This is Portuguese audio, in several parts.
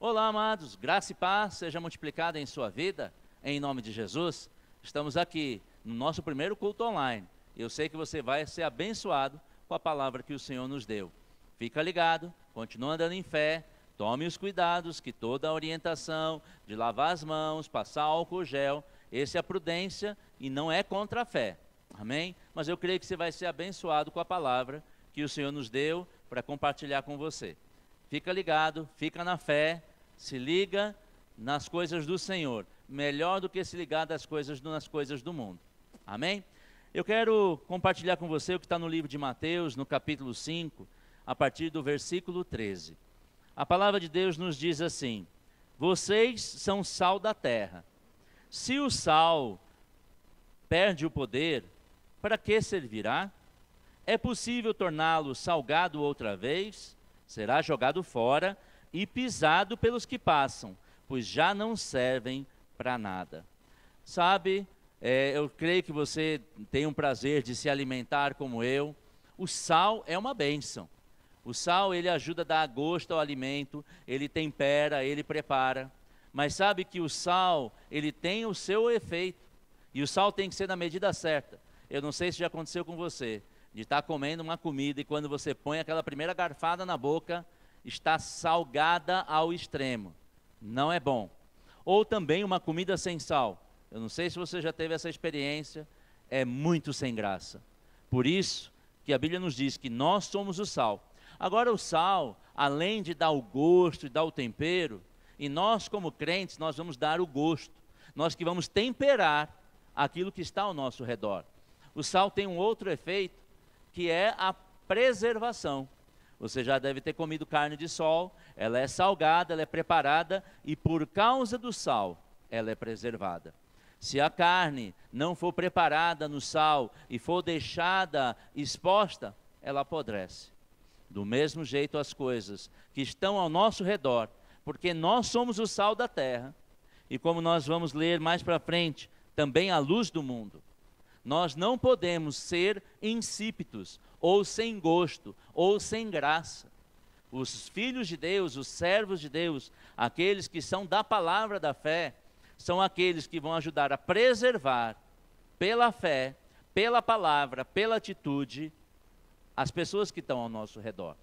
Olá, amados, graça e paz seja multiplicada em sua vida, em nome de Jesus. Estamos aqui no nosso primeiro culto online. Eu sei que você vai ser abençoado com a palavra que o Senhor nos deu. Fica ligado, continua andando em fé, tome os cuidados que toda a orientação de lavar as mãos, passar álcool gel, esse é a prudência e não é contra a fé. Amém? Mas eu creio que você vai ser abençoado com a palavra que o Senhor nos deu para compartilhar com você. Fica ligado, fica na fé, se liga nas coisas do Senhor. Melhor do que se ligar das coisas, nas coisas do mundo. Amém? Eu quero compartilhar com você o que está no livro de Mateus, no capítulo 5, a partir do versículo 13. A palavra de Deus nos diz assim: Vocês são sal da terra. Se o sal perde o poder, para que servirá? É possível torná-lo salgado outra vez? será jogado fora e pisado pelos que passam, pois já não servem para nada. Sabe, é, eu creio que você tem um prazer de se alimentar como eu. O sal é uma bênção. O sal ele ajuda a dar gosto ao alimento, ele tempera, ele prepara. Mas sabe que o sal ele tem o seu efeito e o sal tem que ser na medida certa. Eu não sei se já aconteceu com você, de estar comendo uma comida e quando você põe aquela primeira garfada na boca, está salgada ao extremo. Não é bom. Ou também uma comida sem sal. Eu não sei se você já teve essa experiência, é muito sem graça. Por isso que a Bíblia nos diz que nós somos o sal. Agora, o sal, além de dar o gosto e dar o tempero, e nós, como crentes, nós vamos dar o gosto, nós que vamos temperar aquilo que está ao nosso redor. O sal tem um outro efeito que é a preservação. Você já deve ter comido carne de sol, ela é salgada, ela é preparada e por causa do sal, ela é preservada. Se a carne não for preparada no sal e for deixada exposta, ela apodrece. Do mesmo jeito, as coisas que estão ao nosso redor, porque nós somos o sal da terra, e como nós vamos ler mais para frente, também a luz do mundo. Nós não podemos ser insípidos, ou sem gosto, ou sem graça. Os filhos de Deus, os servos de Deus, aqueles que são da palavra da fé, são aqueles que vão ajudar a preservar, pela fé, pela palavra, pela atitude, as pessoas que estão ao nosso redor.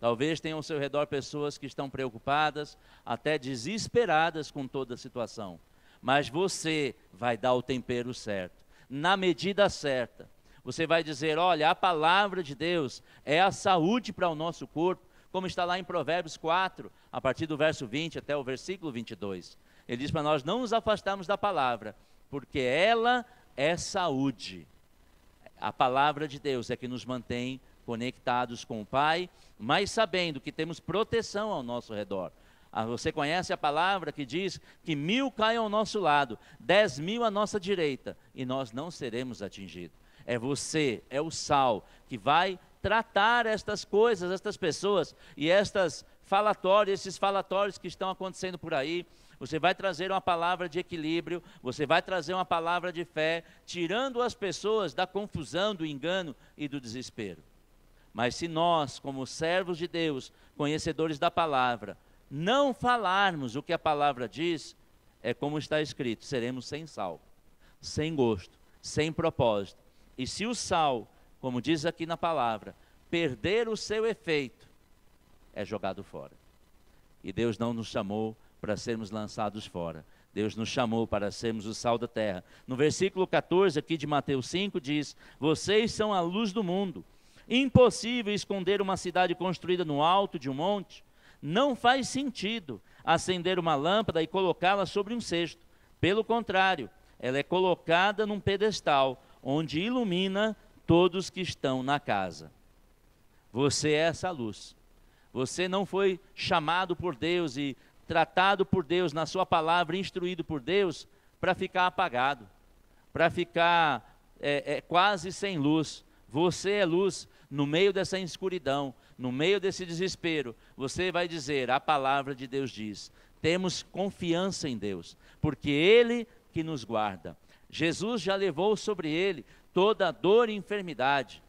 Talvez tenham ao seu redor pessoas que estão preocupadas, até desesperadas com toda a situação. Mas você vai dar o tempero certo na medida certa. Você vai dizer: olha, a palavra de Deus é a saúde para o nosso corpo, como está lá em Provérbios 4, a partir do verso 20 até o versículo 22. Ele diz para nós não nos afastarmos da palavra, porque ela é saúde. A palavra de Deus é que nos mantém conectados com o Pai, mas sabendo que temos proteção ao nosso redor. Ah, você conhece a palavra que diz que mil caem ao nosso lado, dez mil à nossa direita, e nós não seremos atingidos. É você, é o sal, que vai tratar estas coisas, estas pessoas e estas falatórias, esses falatórios que estão acontecendo por aí. Você vai trazer uma palavra de equilíbrio, você vai trazer uma palavra de fé, tirando as pessoas da confusão, do engano e do desespero. Mas se nós, como servos de Deus, conhecedores da palavra, não falarmos o que a palavra diz, é como está escrito: seremos sem sal, sem gosto, sem propósito. E se o sal, como diz aqui na palavra, perder o seu efeito, é jogado fora. E Deus não nos chamou para sermos lançados fora. Deus nos chamou para sermos o sal da terra. No versículo 14 aqui de Mateus 5 diz: "Vocês são a luz do mundo. Impossível esconder uma cidade construída no alto de um monte. Não faz sentido acender uma lâmpada e colocá-la sobre um cesto. Pelo contrário, ela é colocada num pedestal onde ilumina todos que estão na casa. Você é essa luz. Você não foi chamado por Deus e tratado por Deus na sua palavra, instruído por Deus, para ficar apagado, para ficar é, é, quase sem luz. Você é luz no meio dessa escuridão no meio desse desespero, você vai dizer: a palavra de Deus diz. Temos confiança em Deus, porque Ele que nos guarda. Jesus já levou sobre ele toda dor e enfermidade.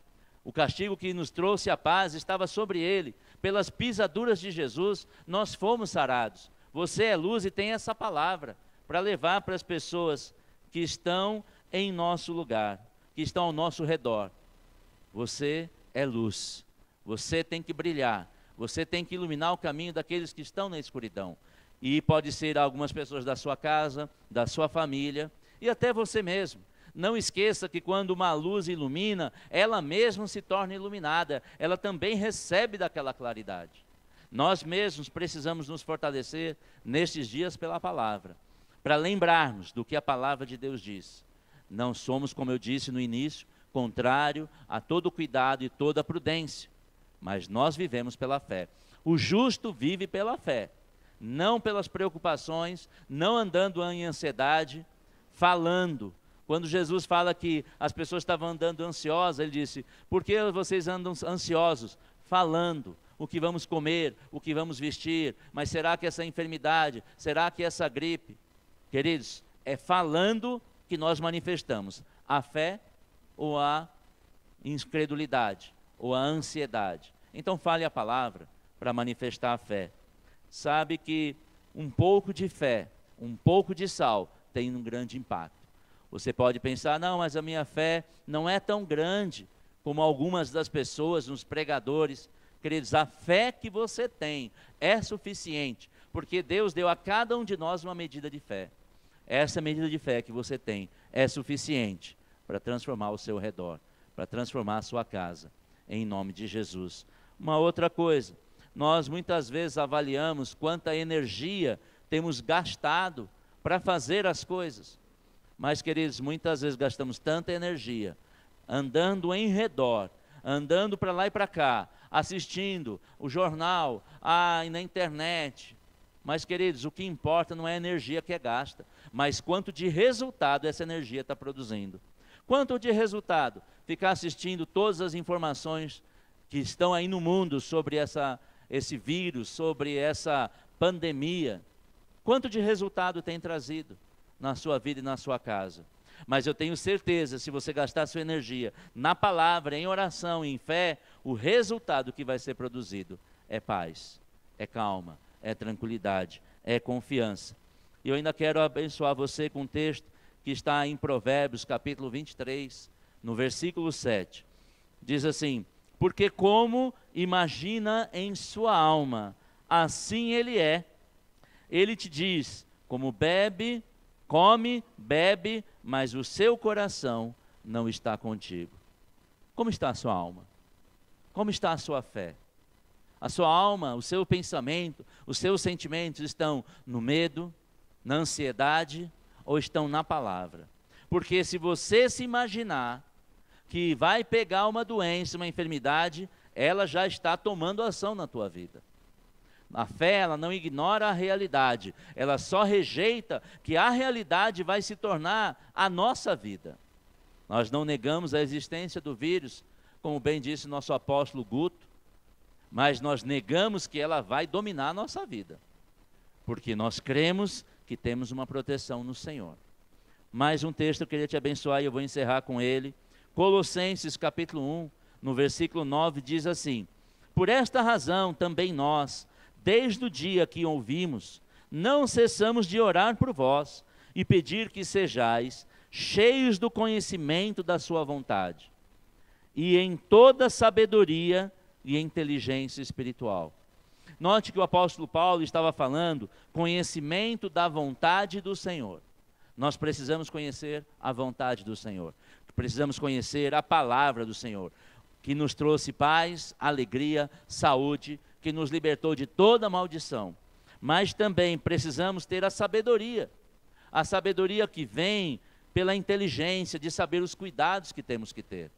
O castigo que nos trouxe a paz estava sobre ele. Pelas pisaduras de Jesus, nós fomos sarados. Você é luz e tem essa palavra para levar para as pessoas que estão em nosso lugar, que estão ao nosso redor. Você é luz. Você tem que brilhar. Você tem que iluminar o caminho daqueles que estão na escuridão. E pode ser algumas pessoas da sua casa, da sua família e até você mesmo. Não esqueça que quando uma luz ilumina, ela mesma se torna iluminada, ela também recebe daquela claridade. Nós mesmos precisamos nos fortalecer nestes dias pela palavra, para lembrarmos do que a palavra de Deus diz. Não somos, como eu disse no início, contrário a todo cuidado e toda prudência, mas nós vivemos pela fé. O justo vive pela fé, não pelas preocupações, não andando em ansiedade, falando. Quando Jesus fala que as pessoas estavam andando ansiosas, ele disse: Por que vocês andam ansiosos? Falando o que vamos comer, o que vamos vestir, mas será que essa enfermidade, será que essa gripe? Queridos, é falando que nós manifestamos a fé ou a incredulidade ou a ansiedade. Então fale a palavra para manifestar a fé. Sabe que um pouco de fé, um pouco de sal tem um grande impacto. Você pode pensar, não, mas a minha fé não é tão grande como algumas das pessoas, uns pregadores. Queridos, a fé que você tem é suficiente, porque Deus deu a cada um de nós uma medida de fé. Essa medida de fé que você tem é suficiente para transformar o seu redor, para transformar a sua casa. Em nome de Jesus. Uma outra coisa, nós muitas vezes avaliamos quanta energia temos gastado para fazer as coisas. Mas, queridos, muitas vezes gastamos tanta energia andando em redor, andando para lá e para cá, assistindo o jornal, a na internet. Mas, queridos, o que importa não é a energia que é gasta, mas quanto de resultado essa energia está produzindo. Quanto de resultado? Ficar assistindo todas as informações que estão aí no mundo sobre essa, esse vírus, sobre essa pandemia. Quanto de resultado tem trazido na sua vida e na sua casa? Mas eu tenho certeza, se você gastar sua energia na palavra, em oração, em fé, o resultado que vai ser produzido é paz, é calma, é tranquilidade, é confiança. E eu ainda quero abençoar você com um texto que está em Provérbios, capítulo 23, no versículo 7. Diz assim: porque, como imagina em sua alma, assim ele é. Ele te diz: como bebe, come, bebe, mas o seu coração não está contigo. Como está a sua alma? Como está a sua fé? A sua alma, o seu pensamento, os seus sentimentos estão no medo, na ansiedade ou estão na palavra? Porque se você se imaginar que vai pegar uma doença, uma enfermidade, ela já está tomando ação na tua vida. A fé, ela não ignora a realidade, ela só rejeita que a realidade vai se tornar a nossa vida. Nós não negamos a existência do vírus, como bem disse nosso apóstolo Guto, mas nós negamos que ela vai dominar a nossa vida, porque nós cremos que temos uma proteção no Senhor. Mais um texto que eu queria te abençoar e eu vou encerrar com ele. Colossenses capítulo 1, no versículo 9, diz assim: Por esta razão também nós, desde o dia que ouvimos, não cessamos de orar por vós e pedir que sejais cheios do conhecimento da Sua vontade, e em toda sabedoria e inteligência espiritual. Note que o apóstolo Paulo estava falando conhecimento da vontade do Senhor. Nós precisamos conhecer a vontade do Senhor. Precisamos conhecer a palavra do Senhor, que nos trouxe paz, alegria, saúde, que nos libertou de toda maldição. Mas também precisamos ter a sabedoria, a sabedoria que vem pela inteligência de saber os cuidados que temos que ter.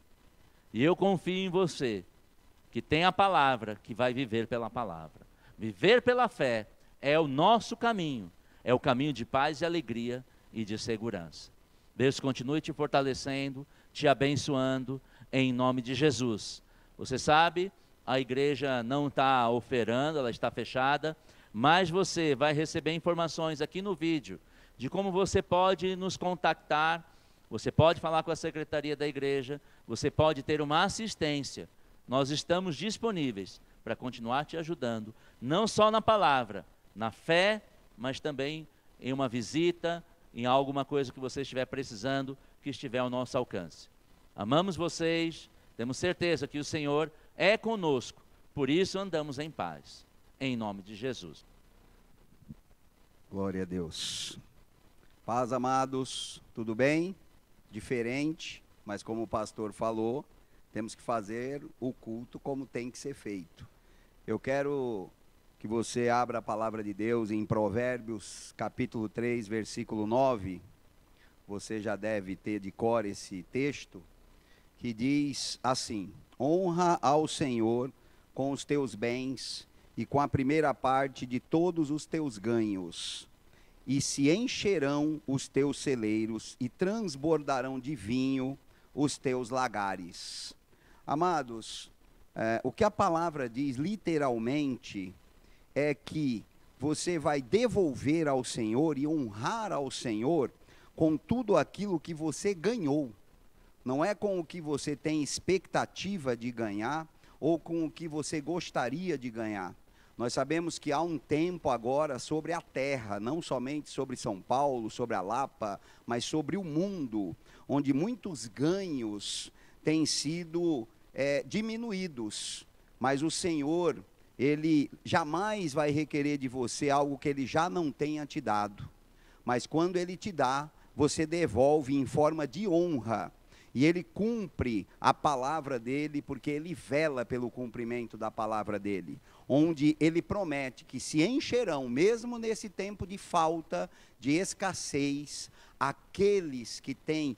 E eu confio em você, que tem a palavra, que vai viver pela palavra. Viver pela fé é o nosso caminho, é o caminho de paz e alegria e de segurança. Deus continue te fortalecendo, te abençoando, em nome de Jesus. Você sabe, a igreja não está oferando, ela está fechada, mas você vai receber informações aqui no vídeo de como você pode nos contactar, você pode falar com a secretaria da igreja, você pode ter uma assistência. Nós estamos disponíveis para continuar te ajudando, não só na palavra, na fé, mas também em uma visita, em alguma coisa que você estiver precisando, que estiver ao nosso alcance. Amamos vocês, temos certeza que o Senhor é conosco, por isso andamos em paz. Em nome de Jesus. Glória a Deus. Paz, amados, tudo bem? Diferente, mas como o pastor falou, temos que fazer o culto como tem que ser feito. Eu quero que você abra a palavra de Deus em Provérbios, capítulo 3, versículo 9. Você já deve ter de cor esse texto, que diz assim: Honra ao Senhor com os teus bens e com a primeira parte de todos os teus ganhos, e se encherão os teus celeiros e transbordarão de vinho os teus lagares. Amados, eh, o que a palavra diz literalmente é que você vai devolver ao Senhor e honrar ao Senhor com tudo aquilo que você ganhou. Não é com o que você tem expectativa de ganhar ou com o que você gostaria de ganhar. Nós sabemos que há um tempo agora sobre a terra, não somente sobre São Paulo, sobre a Lapa, mas sobre o mundo, onde muitos ganhos têm sido é, diminuídos. Mas o Senhor ele jamais vai requerer de você algo que ele já não tenha te dado. Mas quando ele te dá, você devolve em forma de honra. E ele cumpre a palavra dele, porque ele vela pelo cumprimento da palavra dele. Onde ele promete que se encherão, mesmo nesse tempo de falta, de escassez, aqueles que têm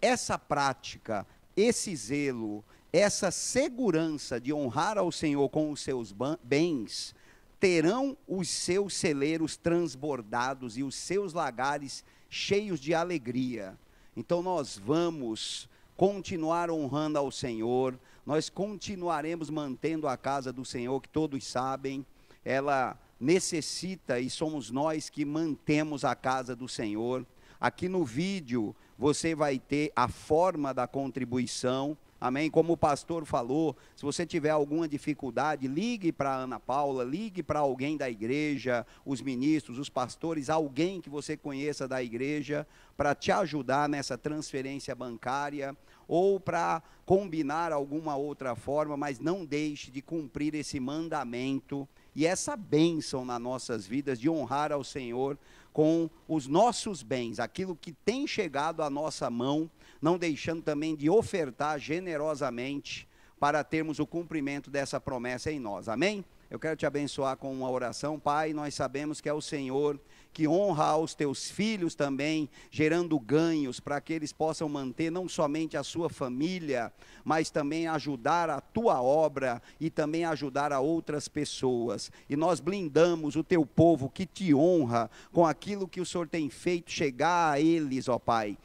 essa prática, esse zelo, essa segurança de honrar ao Senhor com os seus bens, terão os seus celeiros transbordados e os seus lagares cheios de alegria. Então nós vamos continuar honrando ao Senhor, nós continuaremos mantendo a casa do Senhor, que todos sabem, ela necessita e somos nós que mantemos a casa do Senhor. Aqui no vídeo você vai ter a forma da contribuição Amém? Como o pastor falou, se você tiver alguma dificuldade, ligue para Ana Paula, ligue para alguém da igreja, os ministros, os pastores, alguém que você conheça da igreja, para te ajudar nessa transferência bancária ou para combinar alguma outra forma, mas não deixe de cumprir esse mandamento e essa bênção nas nossas vidas de honrar ao Senhor com os nossos bens, aquilo que tem chegado à nossa mão, não deixando também de ofertar generosamente para termos o cumprimento dessa promessa em nós. Amém? Eu quero te abençoar com uma oração, Pai. Nós sabemos que é o Senhor que honra aos teus filhos também, gerando ganhos para que eles possam manter não somente a sua família, mas também ajudar a tua obra e também ajudar a outras pessoas. E nós blindamos o teu povo que te honra com aquilo que o Senhor tem feito chegar a eles, ó Pai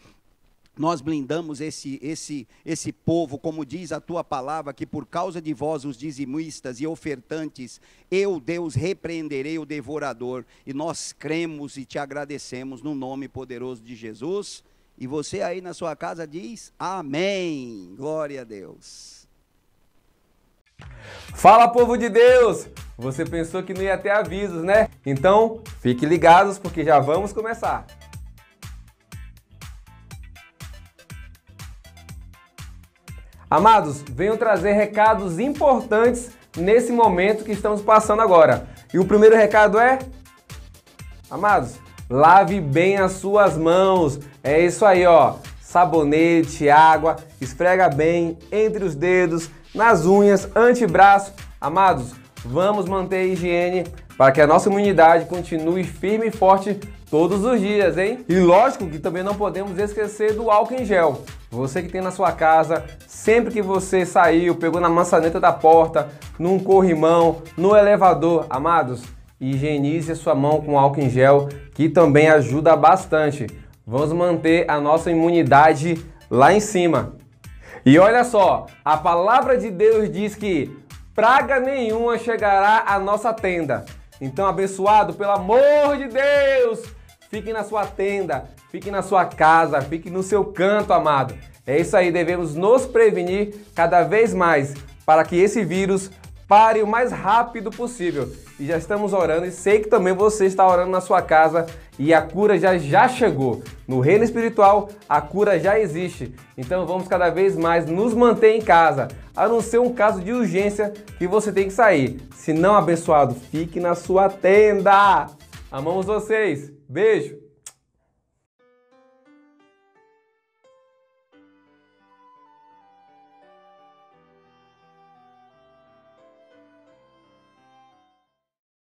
nós blindamos esse, esse, esse povo, como diz a tua palavra, que por causa de vós, os dizimistas e ofertantes, eu, Deus, repreenderei o devorador. E nós cremos e te agradecemos no nome poderoso de Jesus. E você aí na sua casa diz amém. Glória a Deus. Fala, povo de Deus! Você pensou que não ia ter avisos, né? Então, fique ligados porque já vamos começar. Amados, venho trazer recados importantes nesse momento que estamos passando agora. E o primeiro recado é: Amados, lave bem as suas mãos. É isso aí, ó. Sabonete, água, esfrega bem entre os dedos, nas unhas, antebraço. Amados, vamos manter a higiene para que a nossa imunidade continue firme e forte todos os dias, hein? E lógico que também não podemos esquecer do álcool em gel. Você que tem na sua casa, sempre que você saiu, pegou na maçaneta da porta, num corrimão, no elevador, amados, higienize a sua mão com álcool em gel, que também ajuda bastante. Vamos manter a nossa imunidade lá em cima. E olha só, a palavra de Deus diz que praga nenhuma chegará à nossa tenda. Então, abençoado, pelo amor de Deus, Fique na sua tenda, fique na sua casa, fique no seu canto, amado. É isso aí, devemos nos prevenir cada vez mais para que esse vírus pare o mais rápido possível. E já estamos orando e sei que também você está orando na sua casa e a cura já já chegou. No reino espiritual, a cura já existe. Então vamos cada vez mais nos manter em casa. A não ser um caso de urgência que você tem que sair. Se não abençoado, fique na sua tenda. Amamos vocês. Beijo!